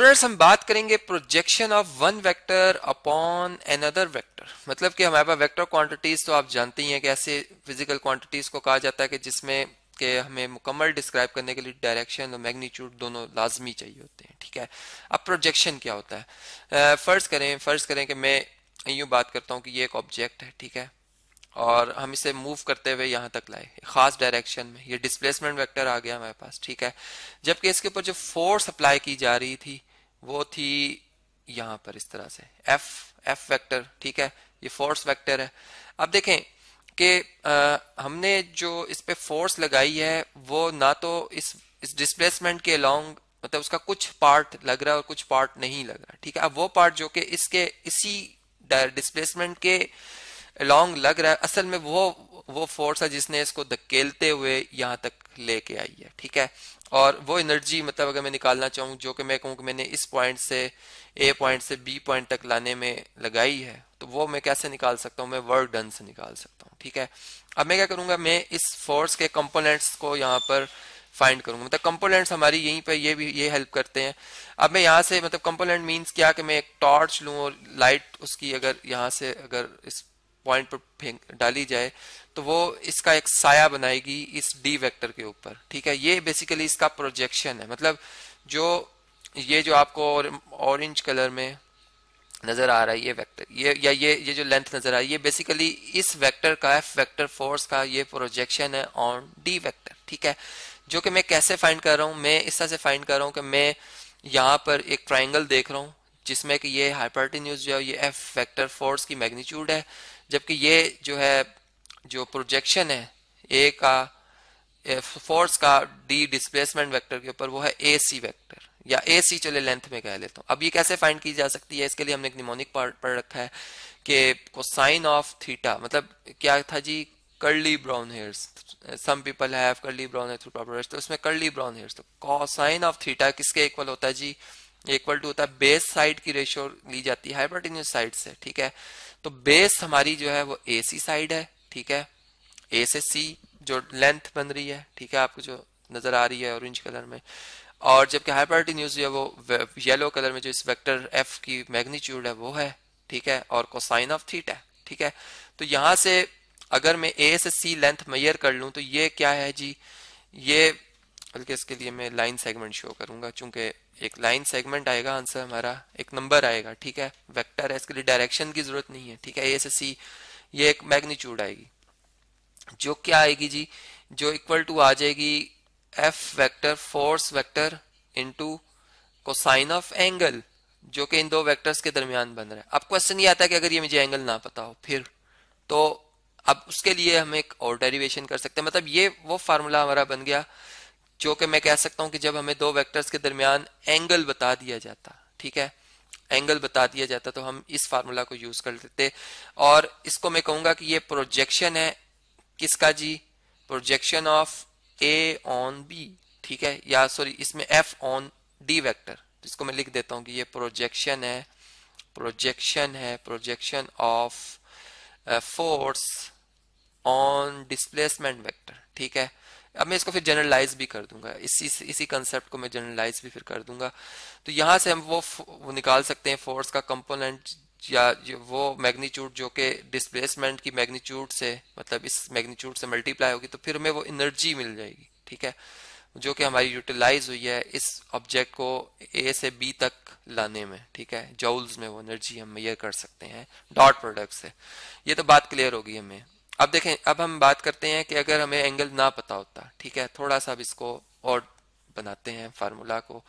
students हम बात करेंगे projection of one vector upon another vector मतलब कि हमारे पास वेक्टर क्वांटिटीज तो आप जानते ही हैं कि ऐसे फिजिकल क्वांटिटीज को कहा जाता है कि जिसमें के हमें मुकम्मल डिस्क्राइब करने के लिए डायरेक्शन और मैग्नीट्यूड दोनों लाजमी चाहिए होते हैं ठीक है अब प्रोजेक्शन क्या होता है फर्ज करें फर्ज करें कि मैं यूं बात करता हूँ कि ये एक ऑब्जेक्ट है ठीक है और हम इसे मूव करते हुए यहां तक लाए खास डायरेक्शन में ये डिस्प्लेसमेंट वेक्टर आ गया हमारे पास ठीक है जबकि इसके ऊपर जो फोर्स अप्लाई की जा रही थी वो थी यहां पर इस तरह से एफ एफ वेक्टर ठीक है ये फोर्स वेक्टर है अब देखें कि हमने जो इस पे फोर्स लगाई है वो ना तो इस इस डिस्प्लेसमेंट के अलोंग मतलब उसका कुछ पार्ट लग रहा है और कुछ पार्ट नहीं लग रहा ठीक है अब वो पार्ट जो कि इसके इसी डिस्प्लेसमेंट के अलोंग लग रहा है असल में वो वो फोर्स है जिसने इसको धकेलते हुए यहां तक लेके आई है ठीक है और वो एनर्जी मतलब अगर मैं निकालना चाहूँ जो कि मैं कहूँ कि मैंने इस पॉइंट से ए पॉइंट से बी पॉइंट तक लाने में लगाई है तो वो मैं कैसे निकाल सकता हूँ मैं वर्क डन से निकाल सकता हूँ ठीक है अब मैं क्या करूँगा मैं इस फोर्स के कंपोनेंट्स को यहाँ पर फाइंड करूंगा मतलब कंपोनेंट्स हमारी यहीं पर ये भी ये हेल्प करते हैं अब मैं यहाँ से मतलब कंपोनेंट मीन्स क्या कि मैं एक टॉर्च लूँ और लाइट उसकी अगर यहाँ से अगर इस पॉइंट पर डाली जाए तो वो इसका एक साया बनाएगी इस डी वेक्टर के ऊपर ठीक है ये बेसिकली इसका प्रोजेक्शन है मतलब जो ये जो आपको ऑरेंज कलर में नजर आ रहा है ये वेक्टर ये या ये ये जो लेंथ नजर आ रही है ये बेसिकली इस वेक्टर का एफ वेक्टर फोर्स का ये प्रोजेक्शन है ऑन डी वेक्टर ठीक है जो कि मैं कैसे फाइंड कर रहा हूं मैं इस तरह से फाइंड कर रहा हूं कि मैं यहां पर एक ट्राइंगल देख रहा हूं जिसमें कि ये हाइपर्टिन्यूज जो है ये एफ वेक्टर फोर्स की मैग्नीट्यूड है जबकि ये जो है जो प्रोजेक्शन है ए का फोर्स का डी डिस्प्लेसमेंट वेक्टर के ऊपर वो है ए सी वैक्टर या ए सी चले लेंथ में कह लेता हूं अब ये कैसे फाइंड की जा सकती है इसके लिए हमने एक निमोनिक पार्ट पढ़ रखा है कि कोसाइन ऑफ थीटा मतलब क्या था जी curly brown hairs some people have curly brown hair through proper तो उसमें कर्ली ब्राउन हेयर्स तो कोसाइन ऑफ थीटा किसके इक्वल होता है जी इक्वल टू होता है बेस साइड की रेशियो ली जाती है हाइपोटेन्यूज साइड से ठीक है तो बेस हमारी जो है वो ए सी साइड है ठीक है ए से सी जो लेंथ बन रही है ठीक है आपको जो नज़र आ रही है ऑरेंज कलर में और जबकि न्यूज जो है वो येलो कलर में जो इस वेक्टर एफ की मैग्नीट्यूड है वो है ठीक है और कोसाइन ऑफ थीटा ठीक है तो यहां से अगर मैं ए से सी लेंथ मैयर कर लूं तो ये क्या है जी ये बल्कि इसके लिए मैं लाइन सेगमेंट शो करूंगा चूंकि एक लाइन सेगमेंट आएगा आंसर हमारा एक नंबर आएगा ठीक है वेक्टर है इसके लिए डायरेक्शन की जरूरत नहीं है ठीक है ए से सी ये एक मैग्नीट्यूड आएगी जो क्या आएगी जी जो इक्वल टू आ जाएगी F vector force vector into cosine of angle जो कि इन दो वेक्टर्स के दरमियान बन रहा है अब क्वेश्चन ये आता है कि अगर ये मुझे एंगल ना पता हो फिर तो अब उसके लिए हम एक और डेरिवेशन कर सकते हैं मतलब ये वो फार्मूला हमारा बन गया जो कि मैं कह सकता हूं कि जब हमें दो वेक्टर्स के दरमियान एंगल बता दिया जाता ठीक है एंगल बता दिया जाता तो हम इस फार्मूला को यूज कर लेते और इसको मैं कहूंगा कि ये प्रोजेक्शन है किसका जी projection of A on B ठीक है या सॉरी इसमें एफ ऑन डी वेक्टर जिसको मैं लिख देता हूं कि ये प्रोजेक्शन है प्रोजेक्शन है projection of force on displacement vector ठीक है अब मैं इसको फिर जनरलाइज भी कर दूंगा इसी इसी कंसेप्ट को मैं जनरलाइज भी फिर कर दूंगा तो यहां से हम वो, वो निकाल सकते हैं फोर्स का कंपोनेंट या वो मैग्नीट्यूड जो कि डिस्प्लेसमेंट की मैग्नीट्यूड से मतलब इस मैग्नीट्यूड से मल्टीप्लाई होगी तो फिर हमें वो एनर्जी मिल जाएगी ठीक है जो कि हमारी यूटिलाइज हुई है इस ऑब्जेक्ट को ए से बी तक लाने में ठीक है जॉल्स में वो एनर्जी हम मेयर कर सकते हैं डॉट प्रोडक्ट से ये तो बात क्लियर होगी हमें अब देखें अब हम बात करते हैं कि अगर हमें एंगल ना पता होता ठीक है थोड़ा सा इसको और बनाते हैं फार्मूला को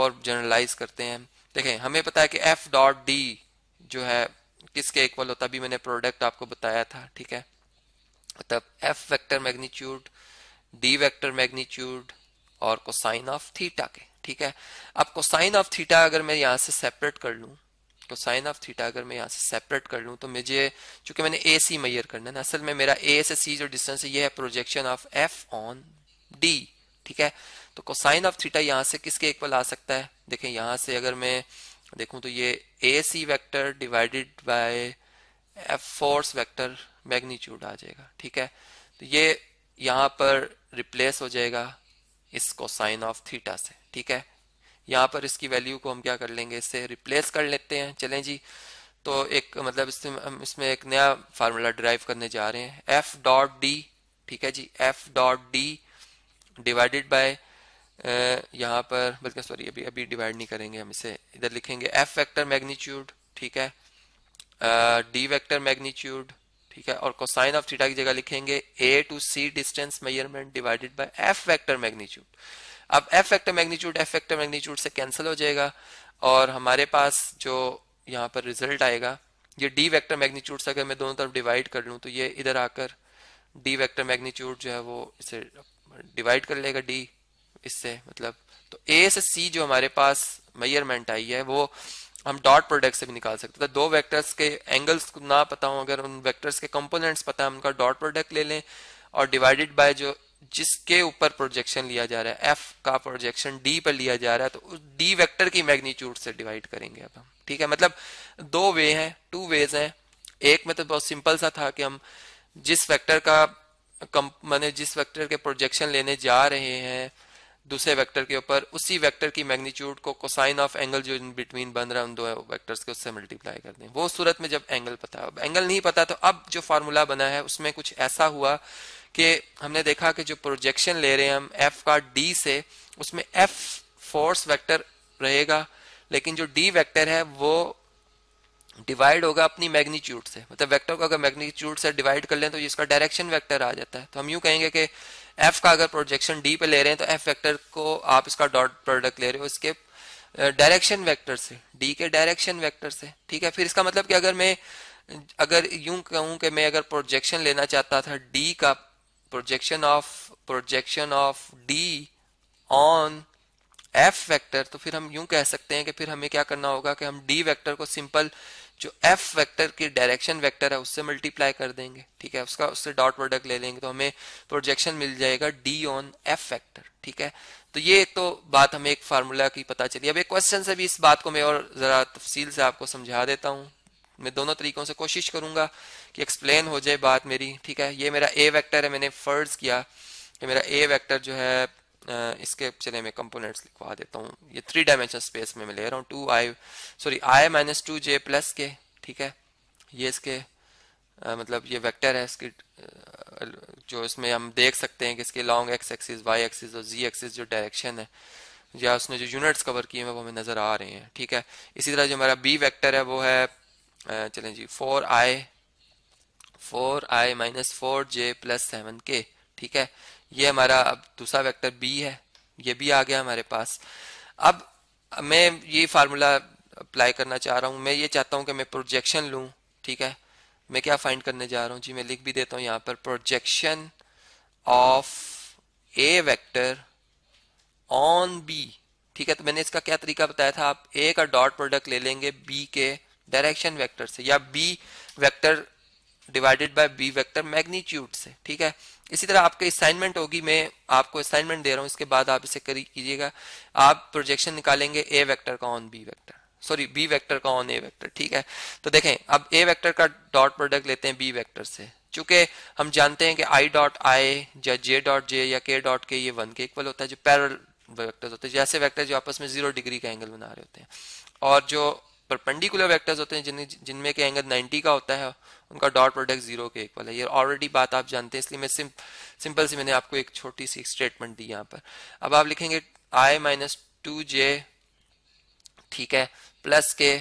और जनरलाइज करते हैं देखें हमें पता है कि एफ डॉट डी जो है किसके इक्वल होता अभी मैंने प्रोडक्ट आपको बताया था ठीक है तब F vector magnitude D vector magnitude और कोसाइन ऑफ थीटा के ठीक है अब कोसाइन ऑफ थीटा अगर मैं यहां से सेपरेट कर लूं तो साइन ऑफ थीटा अगर मैं यहाँ से सेपरेट कर लूँ तो मुझे चूंकि मैंने ए सी मैयर करना है असल में मेरा ए से सी जो डिस्टेंस है ये है projection of F on D ठीक है तो कोसाइन ऑफ थीटा यहाँ से किसके इक्वल आ सकता है देखें यहाँ से अगर मैं देखूँ तो ये A C vector divided by F force vector magnitude आ जाएगा ठीक है तो ये यहाँ पर रिप्लेस हो जाएगा इस कोसाइन ऑफ थीटा से ठीक है यहाँ पर इसकी वैल्यू को हम क्या कर लेंगे इससे रिप्लेस कर लेते हैं चलें जी तो एक मतलब इसमें हम इसमें एक नया फार्मूला ड्राइव करने जा रहे हैं एफ डॉट डी ठीक है जी F dot D divided by यहाँ पर बल्कि सॉरी अभी अभी डिवाइड नहीं करेंगे हम इसे इधर लिखेंगे एफ वेक्टर मैग्नीट्यूड ठीक है डी वेक्टर मैग्नीट्यूड ठीक है और कोसाइन ऑफ थीटा की जगह लिखेंगे A to C distance measurement divided by F vector magnitude अब F vector magnitude F vector magnitude से कैंसिल हो जाएगा और हमारे पास जो यहाँ पर रिजल्ट आएगा ये डी वैक्टर मैग्नीट्यूड से अगर मैं दोनों तरफ डिवाइड कर लूँ तो ये इधर आकर डी वैक्टर मैग्नीट्यूड जो है वो इसे डिवाइड कर लेगा डी इससे मतलब तो ए से सी जो हमारे पास मैयरमेंट आई है वो हम डॉट प्रोडक्ट से भी निकाल सकते हैं तो दो वेक्टर्स के एंगल्स को ना पता हो अगर उन वेक्टर्स के कंपोनेंट्स पता है उनका डॉट प्रोडक्ट ले लें और डिवाइडेड बाय जो जिसके ऊपर प्रोजेक्शन लिया जा रहा है एफ का प्रोजेक्शन डी पर लिया जा रहा है तो उस डी वेक्टर की मैग्नीट्यूड से डिवाइड करेंगे अब हम ठीक है मतलब दो वे हैं टू वेज हैं एक मतलब बहुत सिंपल सा था कि हम जिस वेक्टर का मैंने जिस वेक्टर के प्रोजेक्शन लेने जा रहे हैं दूसरे वेक्टर के ऊपर उसी वेक्टर की मैग्नीट्यूड को कोसाइन ऑफ एंगल जो इन बिटवीन बन रहा है उन दो वेक्टर्स के उससे मल्टीप्लाई कर दें वो सूरत में जब एंगल पता अब एंगल नहीं पता तो अब जो फार्मूला बना है उसमें कुछ ऐसा हुआ कि हमने देखा कि जो प्रोजेक्शन ले रहे हैं हम एफ का डी से उसमें एफ फोर्स वेक्टर रहेगा लेकिन जो डी वेक्टर है वो डिवाइड होगा अपनी मैग्नीट्यूड से मतलब वेक्टर को अगर मैग्नीट्यूड से डिवाइड कर लें तो इसका डायरेक्शन वेक्टर आ जाता है तो हम यूं कहेंगे कि एफ का अगर प्रोजेक्शन डी पे ले रहे हैं तो एफ वेक्टर को आप इसका डॉट प्रोडक्ट ले रहे हो इसके डायरेक्शन वेक्टर से डी के डायरेक्शन वेक्टर से ठीक है फिर इसका मतलब कि अगर मैं अगर यूं कहूं कि मैं अगर प्रोजेक्शन लेना चाहता था डी का projection of projection of D on F vector तो फिर हम यूं कह सकते हैं कि फिर हमें क्या करना होगा कि हम डी वेक्टर को सिंपल जो एफ वेक्टर की डायरेक्शन वेक्टर है उससे मल्टीप्लाई कर देंगे ठीक है उसका उससे डॉट प्रोडक्ट ले लेंगे तो हमें प्रोजेक्शन मिल जाएगा डी ऑन एफ वेक्टर ठीक है तो ये एक तो बात हमें एक फार्मूला की पता चली अब एक क्वेश्चन से भी इस बात को मैं और जरा तफसील से आपको समझा देता हूँ मैं दोनों तरीकों से कोशिश करूंगा कि एक्सप्लेन हो जाए बात मेरी ठीक है ये मेरा ए वेक्टर है मैंने फर्ज किया कि मेरा ए वेक्टर जो है इसके चले मैं कंपोनेंट्स लिखवा देता हूँ ये थ्री डायमेंशन स्पेस में मैं ले रहा हूँ two I sorry I minus two J plus K ठीक है ये इसके आ, मतलब ये वेक्टर है इसकी जो इसमें हम देख सकते हैं कि इसके long X axis Y axis और जी एक्सिस जो डायरेक्शन है या उसने जो यूनिट्स कवर किए हैं वो हमें नज़र आ रहे हैं ठीक है इसी तरह जो हमारा बी वैक्टर है वो है चलें जी four I four I minus four J plus seven K ठीक है ये हमारा अब दूसरा वेक्टर बी है ये भी आ गया हमारे पास अब मैं ये फार्मूला अप्लाई करना चाह रहा हूँ मैं ये चाहता हूँ कि मैं प्रोजेक्शन लूँ ठीक है मैं क्या फाइंड करने जा रहा हूँ जी मैं लिख भी देता हूँ यहाँ पर projection of A vector on B ठीक है तो मैंने इसका क्या तरीका बताया था आप ए का डॉट प्रोडक्ट ले लेंगे बी के डायरेक्शन वेक्टर से या B vector divided by B vector magnitude से ठीक है इसी तरह आपके असाइनमेंट होगी मैं आपको असाइनमेंट दे रहा हूं इसके बाद आप इसे कीजिएगा आप प्रोजेक्शन निकालेंगे ए वेक्टर का on B vector sorry B vector का ऑन ए वेक्टर ठीक है तो देखें अब ए वेक्टर का डॉट प्रोडक्ट लेते हैं बी वेक्टर से चूंकि हम जानते हैं कि आई डॉट आई या जे डॉट जे या के डॉट के ये वन के इक्वल होता है जो पैरल वेक्टर्स होते हैं जैसे वेक्टर जो आपस में जीरो डिग्री का एंगल बना रहे होते हैं और जो परपेंडिकुलर वेक्टर्स होते हैं जिन जिनमें के एंगल 90 का होता है उनका डॉट प्रोडक्ट जीरो के इक्वल है ये ऑलरेडी बात आप जानते हैं इसलिए मैं सिंप, सिंपल सी मैंने आपको एक छोटी सी स्टेटमेंट दी यहाँ पर अब आप लिखेंगे आई माइनस टू जे ठीक है प्लस के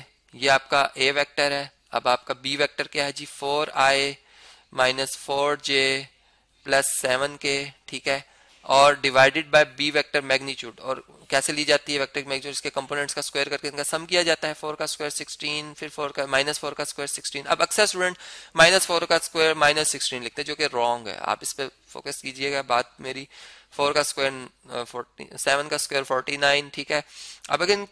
ये आपका ए वैक्टर है अब आपका बी वैक्टर क्या है जी four I minus four J plus seven K ठीक है और divided by B vector magnitude और कैसे ली जाती है वेक्टर मैग्नीट्यूड इसके कंपोनेंट्स का स्क्वायर करके इनका सम किया जाता है फोर का स्क्वायर सिक्सटीन फिर फोर का माइनस फोर का स्क्वायर सिक्सटीन अब अक्सर स्टूडेंट माइनस फोर का स्क्वायर माइनस सिक्सटीन लिखते हैं जो कि रॉन्ग है आप इस पर फोकस कीजिएगा बात मेरी फोर का स्क्वायर सेवन uh, का स्क्वायर फोर्टी नाइन ठीक है अब अगर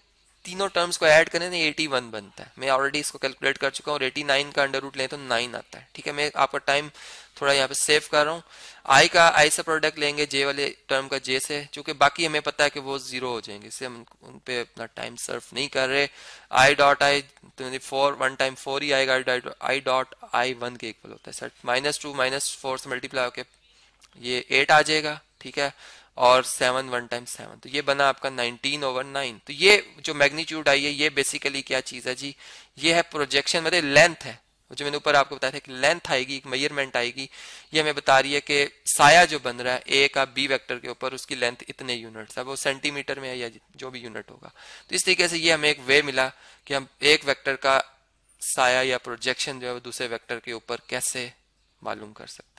तीनों टर्म्स को ऐड करें एटी 81 बनता है मैं ऑलरेडी इसको कैलकुलेट कर चुका हूँ और 89 का अंडर रूट लें तो 9 आता है ठीक है मैं आपका टाइम थोड़ा यहाँ पे सेव कर रहा हूँ आई का आई से प्रोडक्ट लेंगे जे वाले टर्म का जे से चूंकि बाकी हमें पता है कि वो जीरो हो जाएंगे इससे हम उन पे अपना टाइम सर्व नहीं कर रहे I dot I twenty four one time four ही आएगा आई डॉट आई वन के इक्वल होता है sir minus two minus four से मल्टीप्लाई होके ये एट आ जाएगा ठीक है और सेवन वन टाइम सेवन तो ये बना आपका नाइनटीन ओवर नाइन तो ये जो मैग्नीट्यूड आई है ये बेसिकली क्या चीज है जी ये है प्रोजेक्शन मतलब लेंथ है जो मैंने ऊपर आपको बताया था कि लेंथ आएगी एक मेजरमेंट आएगी ये हमें बता रही है कि साया जो बन रहा है ए का बी वेक्टर के ऊपर उसकी लेंथ इतने यूनिट्स है वो सेंटीमीटर में है या जो भी यूनिट होगा तो इस तरीके से ये हमें एक वे मिला कि हम एक वेक्टर का साया या प्रोजेक्शन जो है वो दूसरे वेक्टर के ऊपर कैसे मालूम कर सकते